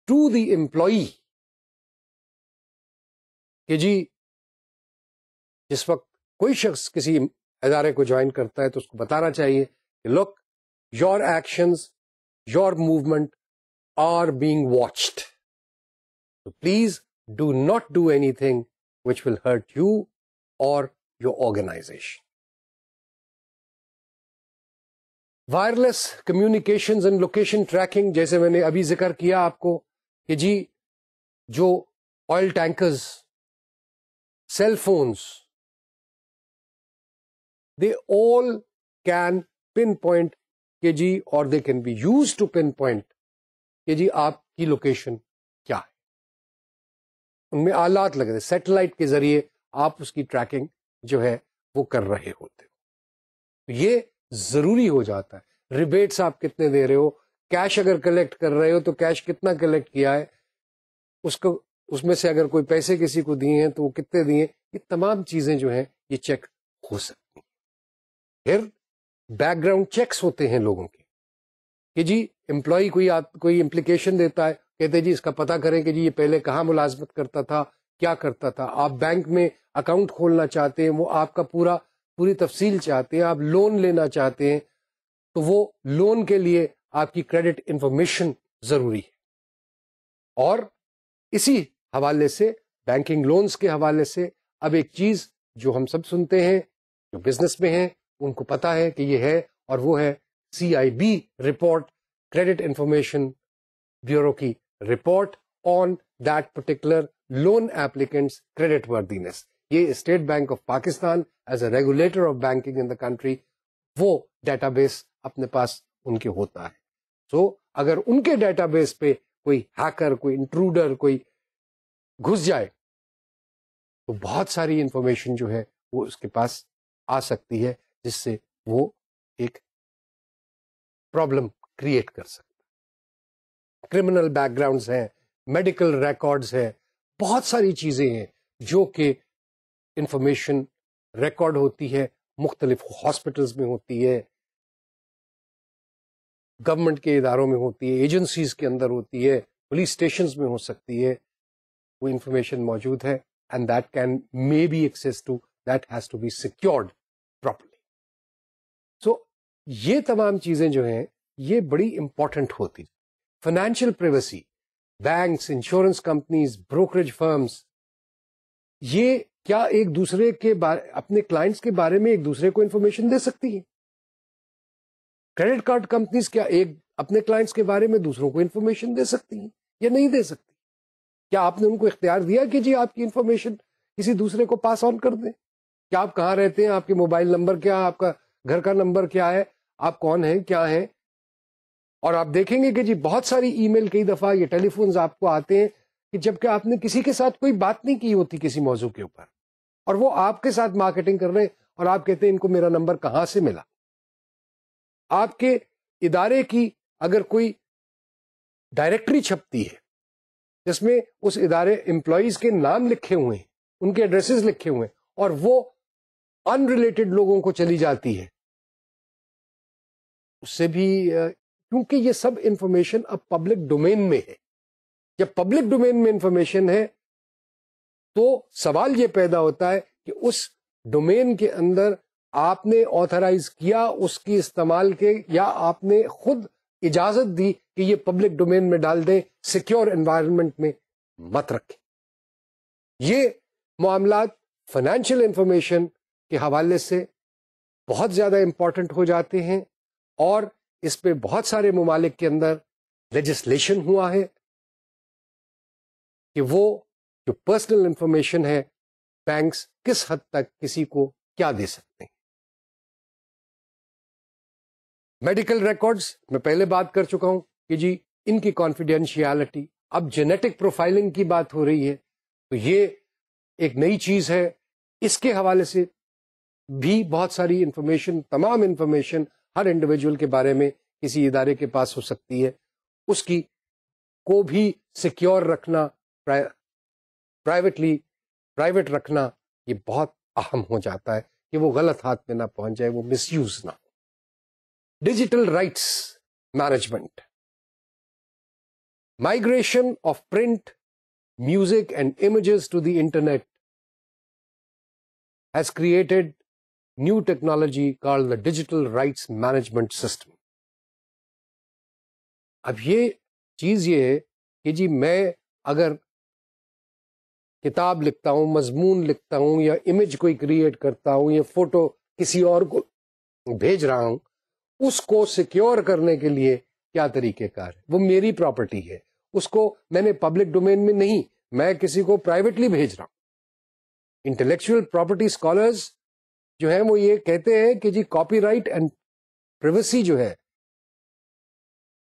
to the employee कि जी जिस वक्त कोई शख्स किसी इदारे को ज्वाइन करता है तो उसको बताना चाहिए कि look your actions your movement are being watched. So please do not do anything which will hurt you or your organization. Wireless communications and location tracking जैसे मैंने अभी जिक्र किया आपको कि जी जो oil tankers cell phones they all can pin point के जी और they can be use to pin point कि जी आपकी लोकेशन क्या है उनमें आलात लग रहे सैटेलाइट के जरिए आप उसकी ट्रैकिंग जो है वो कर रहे होते हो तो ये जरूरी हो जाता है रिबेट्स आप कितने दे रहे हो कैश अगर कलेक्ट कर रहे हो तो कैश कितना कलेक्ट किया है उसको उसमें से अगर कोई पैसे किसी को दिए हैं तो वो कितने दिए ये तमाम चीजें जो हैं ये चेक हो सकती फिर बैकग्राउंड चेक्स होते हैं लोगों के कि जी एम्प्लॉई कोई आ, कोई इम्प्लीकेशन देता है कहते जी इसका पता करें कि जी ये पहले कहाँ मुलाजमत करता था क्या करता था आप बैंक में अकाउंट खोलना चाहते हैं वो आपका पूरा पूरी तफसील चाहते हैं आप लोन लेना चाहते हैं तो वो लोन के लिए आपकी क्रेडिट इंफॉर्मेशन जरूरी है और इसी हवाले से बैंकिंग लोन्स के हवाले से अब एक चीज जो हम सब सुनते हैं जो बिजनेस में है उनको पता है कि ये है और वो है CIB report credit information bureau ki report on that particular loan applicant's credit worthiness. ये State Bank of Pakistan as a regulator of banking in the country वो डेटाबेस अपने पास उनके होता है सो so, अगर उनके डेटाबेस पे कोई हैकर कोई इंट्रूडर कोई घुस जाए तो बहुत सारी इंफॉर्मेशन जो है वो उसके पास आ सकती है जिससे वो एक प्रॉब्लम क्रिएट कर सकता क्रिमिनल बैकग्राउंड्स हैं मेडिकल रिकॉर्ड्स हैं बहुत सारी चीज़ें हैं जो कि इंफॉर्मेशन रिकॉर्ड होती है मुख्तलिफ हॉस्पिटल में होती है गवर्नमेंट के इदारों में होती है एजेंसीज के अंदर होती है पुलिस स्टेशन में हो सकती है वो इंफॉर्मेशन मौजूद है and that can may be access to that has to be secured properly so ये तमाम चीज़ें जो हैं ये बड़ी इंपॉर्टेंट होती financial privacy bank insurance companies brokerage firms ये क्या एक दूसरे के बारे अपने क्लाइंट्स के बारे में एक दूसरे को इंफॉर्मेशन दे सकती है क्रेडिट कार्ड कंपनीज क्या एक अपने क्लाइंट्स के बारे में दूसरों को इंफॉर्मेशन दे सकती है या नहीं दे सकती क्या आपने उनको इख्तियार दिया कि जी आपकी इन्फॉर्मेशन किसी दूसरे को पास ऑन कर दें क्या आप कहाँ रहते हैं आपके मोबाइल नंबर क्या आपका घर का नंबर क्या है आप कौन है क्या है और आप देखेंगे कि जी बहुत सारी ईमेल कई दफ़ा ये टेलीफोन्स आपको आते हैं कि जबकि आपने किसी के साथ कोई बात नहीं की होती किसी मौजू के ऊपर और वो आपके साथ मार्केटिंग कर रहे हैं और आप कहते हैं इनको मेरा नंबर कहाँ से मिला आपके इदारे की अगर कोई डायरेक्टरी छपती है जिसमें उस इदारे एम्प्लॉयज के नाम लिखे हुए हैं उनके एड्रेसेस लिखे हुए हैं और वो अनरिलेटेड लोगों को चली जाती है उससे भी क्योंकि ये सब इंफॉर्मेशन अब पब्लिक डोमेन में है जब पब्लिक डोमेन में इंफॉर्मेशन है तो सवाल ये पैदा होता है कि उस डोमेन के अंदर आपने ऑथराइज किया उसकी इस्तेमाल के या आपने खुद इजाजत दी कि ये पब्लिक डोमेन में डाल दें सिक्योर एनवायरनमेंट में मत रखें ये मामला फाइनेंशियल इंफॉर्मेशन के हवाले से बहुत ज्यादा इंपॉर्टेंट हो जाते हैं और इस पर बहुत सारे ममालिक के अंदर लेजिस्लेशन हुआ है कि वो जो पर्सनल इंफॉर्मेशन है बैंक्स किस हद तक किसी को क्या दे सकते हैं मेडिकल रिकॉर्ड्स मैं पहले बात कर चुका हूं कि जी इनकी कॉन्फिडेंशियलिटी अब जेनेटिक प्रोफाइलिंग की बात हो रही है तो ये एक नई चीज है इसके हवाले से भी बहुत सारी इंफॉर्मेशन तमाम इंफॉर्मेशन हर इंडिविजुअल के बारे में किसी इदारे के पास हो सकती है उसकी को भी सिक्योर रखना प्राइवेटली प्राइवेट रखना ये बहुत अहम हो जाता है कि वो गलत हाथ में ना पहुंच जाए वो मिसयूज ना हो digital rights management migration of print music and images to the internet has created new technology called the digital rights management system. अब ये चीज़ ये है कि जी मैं अगर किताब लिखता हूँ मजमून लिखता हूँ या इमेज कोई क्रिएट करता हूँ या फोटो किसी और को भेज रहा हूँ उसको सिक्योर करने के लिए क्या तरीकेकार है वो मेरी प्रॉपर्टी है उसको मैंने पब्लिक डोमेन में नहीं मैं किसी को प्राइवेटली भेज रहा हूँ इंटेलेक्चुअल प्रॉपर्टी स्कॉलर्स जो है वो ये कहते हैं कि जी कॉपीराइट एंड प्रिवेसी जो है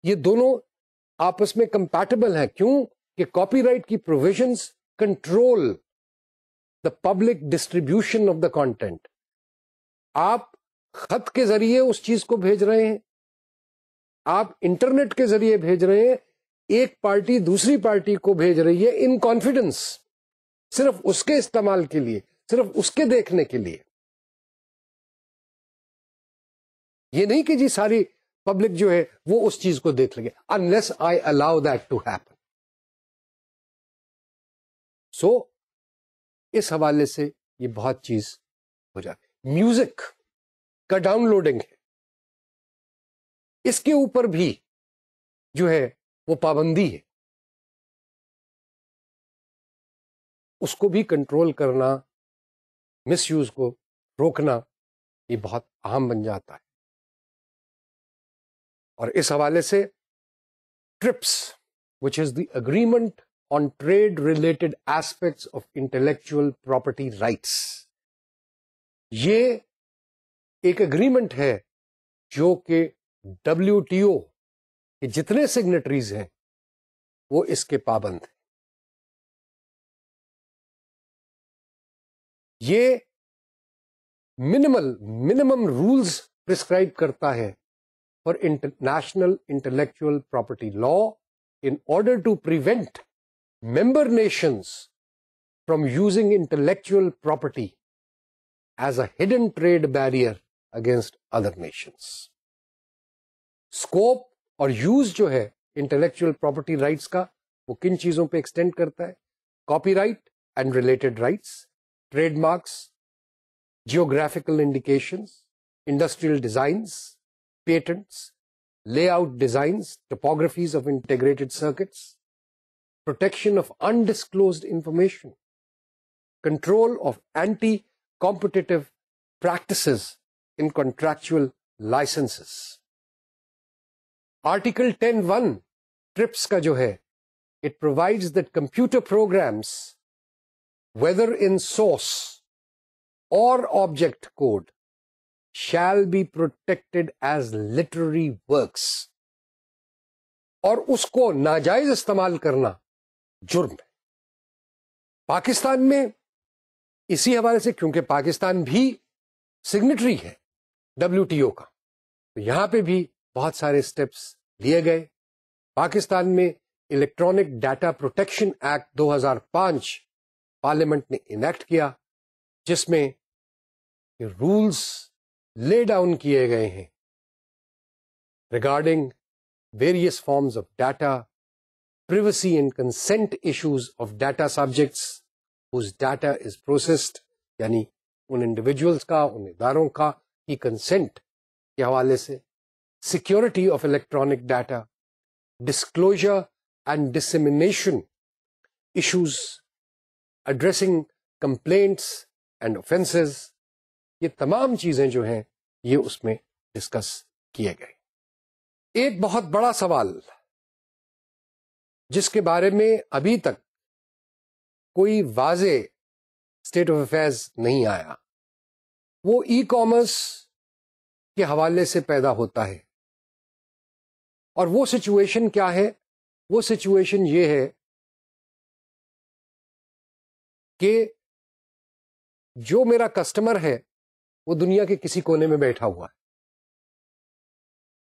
ये दोनों आपस में कंपैटिबल है क्यों कि कॉपीराइट की provisions control the public distribution of the content आप खत के जरिए उस चीज को भेज रहे हैं आप इंटरनेट के जरिए भेज रहे हैं एक पार्टी दूसरी पार्टी को भेज रही है इन कॉन्फिडेंस सिर्फ उसके इस्तेमाल के लिए सिर्फ उसके देखने के लिए ये नहीं कि जी सारी पब्लिक जो है वो उस चीज को देख लगे unless I allow that to happen so इस हवाले से ये बहुत चीज हो जाती म्यूजिक का डाउनलोडिंग है इसके ऊपर भी जो है वो पाबंदी है उसको भी कंट्रोल करना मिसयूज को रोकना ये बहुत अहम बन जाता है और इस हवाले से TRIPS which is the on trade related aspect of intellectual property property ये एक अग्रीमेंट है जो कि डब्ल्यू के जितने सिग्नेटरीज हैं वो इसके पाबंद हैं ये मिनिमल मिनिमम रूल्स प्रिस्क्राइब करता है for international intellectual property law in order to prevent member nations from using intellectual property as a hidden trade barrier against other nations. Scope or use, जो है intellectual property rights का वो किन चीजों पे extend करता है copyright and related rights, trademarks, geographical indications, industrial designs patents, layout designs, topographies of integrated circuits, protection of undisclosed information, control of anti-competitive practices in contractual licenses. Article 10.1 TRIPS का जो है, it provides that computer programs, whether in source or object code, shall be protected as literary works और उसको नाजायज इस्तेमाल करना जुर्म है पाकिस्तान में इसी हवाले से क्योंकि पाकिस्तान भी सिग्नेटरी है डब्ल्यू का तो यहां पे भी बहुत सारे स्टेप्स लिए गए पाकिस्तान में electronic data protection act 2005 parliament ने इनेक्ट किया जिसमें रूल्स ले डाउन किए गए हैं regarding various forms of data privacy and consent issues of data subjects whose data is processed यानी उन इंडिविजुअल्स का उन इदारों का की कंसेंट के हवाले से security of electronic data disclosure and dissemination issues addressing complaints and offences ये तमाम चीजें जो हैं ये उसमें डिस्कस किए गए एक बहुत बड़ा सवाल जिसके बारे में अभी तक कोई वाजे स्टेट ऑफ अफेयर्स नहीं आया वो ई e कॉमर्स के हवाले से पैदा होता है और वो सिचुएशन क्या है वो सिचुएशन ये है कि जो मेरा कस्टमर है वो दुनिया के किसी कोने में बैठा हुआ है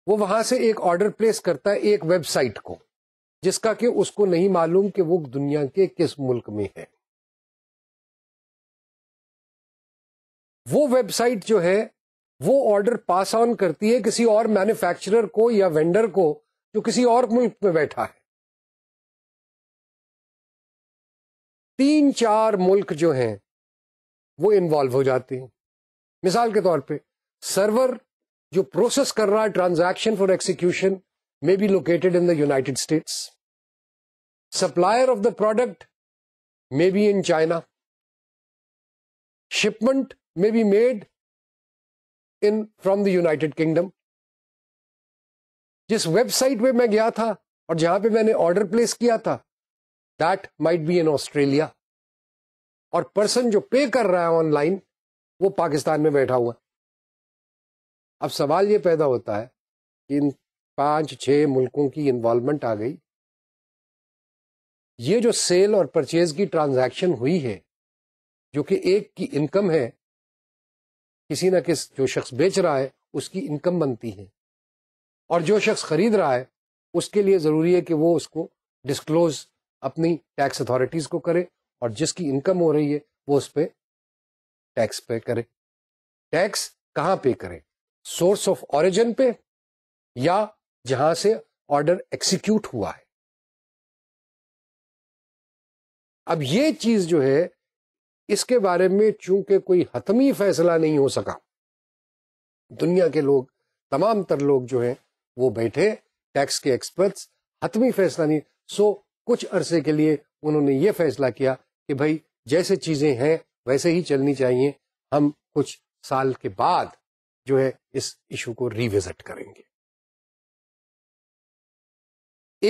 वो वहां से एक ऑर्डर प्लेस करता है एक वेबसाइट को जिसका कि उसको नहीं मालूम कि वो दुनिया के किस मुल्क में है वो वेबसाइट जो है वो ऑर्डर पास ऑन करती है किसी और मैन्युफैक्चरर को या वेंडर को जो किसी और मुल्क में बैठा है तीन चार मुल्क जो हैं वो इन्वॉल्व हो जाते हैं मिसाल के तौर पे सर्वर जो प्रोसेस कर रहा है transaction for execution may be located in the United States supplier of the product may be in China shipment may be made in from the United Kingdom. जिस वेबसाइट पे मैं गया था और जहां पे मैंने ऑर्डर प्लेस किया था that might be in Australia और पर्सन जो पे कर रहा है ऑनलाइन वो पाकिस्तान में बैठा हुआ अब सवाल ये पैदा होता है कि इन पांच छह मुल्कों की इन्वॉल्वमेंट आ गई ये जो सेल और परचेज की ट्रांजैक्शन हुई है जो कि एक की इनकम है किसी ना किस जो शख्स बेच रहा है उसकी इनकम बनती है और जो शख्स खरीद रहा है उसके लिए ज़रूरी है कि वो उसको डिस्क्लोज अपनी टैक्स अथॉरिटीज़ को करे और जिसकी इनकम हो रही है वो उस पर टैक्स पे करें टैक्स कहां पे करें सोर्स ऑफ ऑरिजिन पे या जहां से ऑर्डर एक्सिक्यूट हुआ है अब ये चीज जो है इसके बारे में चूंकि कोई हतमी फैसला नहीं हो सका दुनिया के लोग तमाम तर लोग जो हैं वो बैठे टैक्स के एक्सपर्ट्स हतमी फैसला नहीं सो कुछ अरसे के लिए उन्होंने ये फैसला किया कि भाई जैसे चीजें हैं वैसे ही चलनी चाहिए हम कुछ साल के बाद जो है इस इशू को रिविजिट करेंगे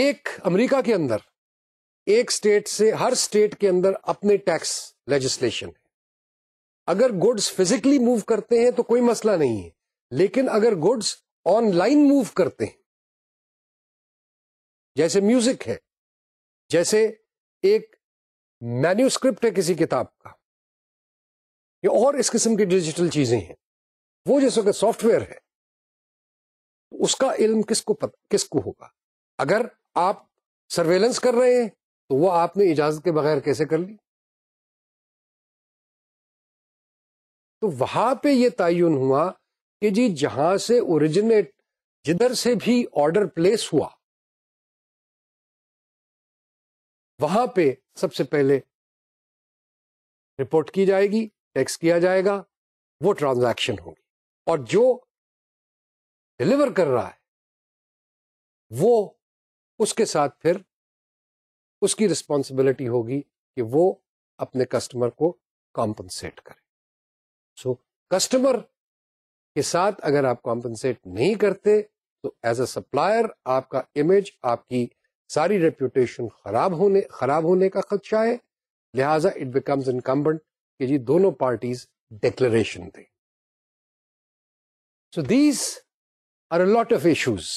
एक अमेरिका के अंदर एक स्टेट से हर स्टेट के अंदर अपने टैक्स लेजिस्लेशन है अगर गुड्स फिजिकली मूव करते हैं तो कोई मसला नहीं है लेकिन अगर गुड्स ऑनलाइन मूव करते हैं जैसे म्यूजिक है जैसे एक मैन्यूस्क्रिप्ट है किसी किताब का ये और इस किस्म की डिजिटल चीजें हैं वो जिस वक्त सॉफ्टवेयर है उसका इल्म किसको पता किसको होगा अगर आप सर्वेलेंस कर रहे हैं तो वो आपने इजाजत के बगैर कैसे कर ली तो वहां पे ये तयन हुआ कि जी जहां से ओरिजिनेट जिधर से भी ऑर्डर प्लेस हुआ वहां पे सबसे पहले रिपोर्ट की जाएगी टैक्स किया जाएगा वो ट्रांजैक्शन होगी और जो डिलीवर कर रहा है वो उसके साथ फिर उसकी रिस्पॉन्सिबिलिटी होगी कि वो अपने कस्टमर को कॉम्पनसेट करे सो so, कस्टमर के साथ अगर आप कॉम्पनसेट नहीं करते तो एज अ सप्लायर आपका इमेज आपकी सारी रेप्यूटेशन खराब होने खराब होने का खदशा है लिहाजा इट बिकम्स इनकम्बंट कि जी दोनों parties declaration thing. So these are a lot of issues,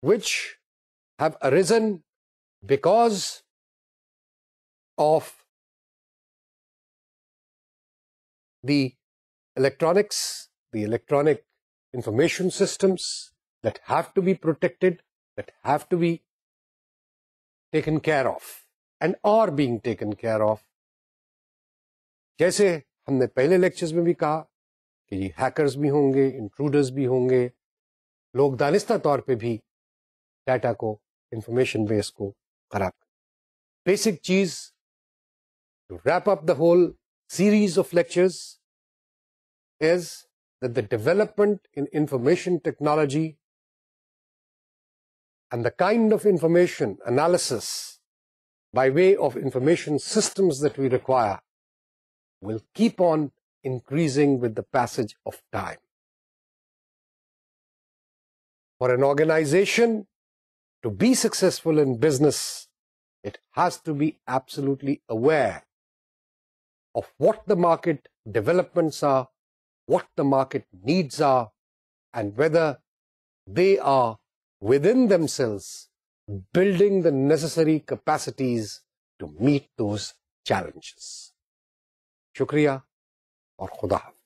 which have arisen because of the electronics, the electronic information systems that have to be protected, that have to be taken care of and are being taken care of जैसे हमने पहले lectures में भी कहा कि ये hackers भी होंगे इंट्रूडर्स भी होंगे लोग दानिस्ता तौर पे भी डाटा को इंफॉर्मेशन बेस को खराब कर बेसिक चीज to wrap up the whole series of lectures is that the development in information technology and the kind of information analysis by way of information systems that we require will keep on increasing with the passage of time. For an organization to be successful in business, it has to be absolutely aware of what the market developments are, what the market needs are, and whether they are within themselves building the necessary capacities to meet those challenges. شكريا اور خدا حافظ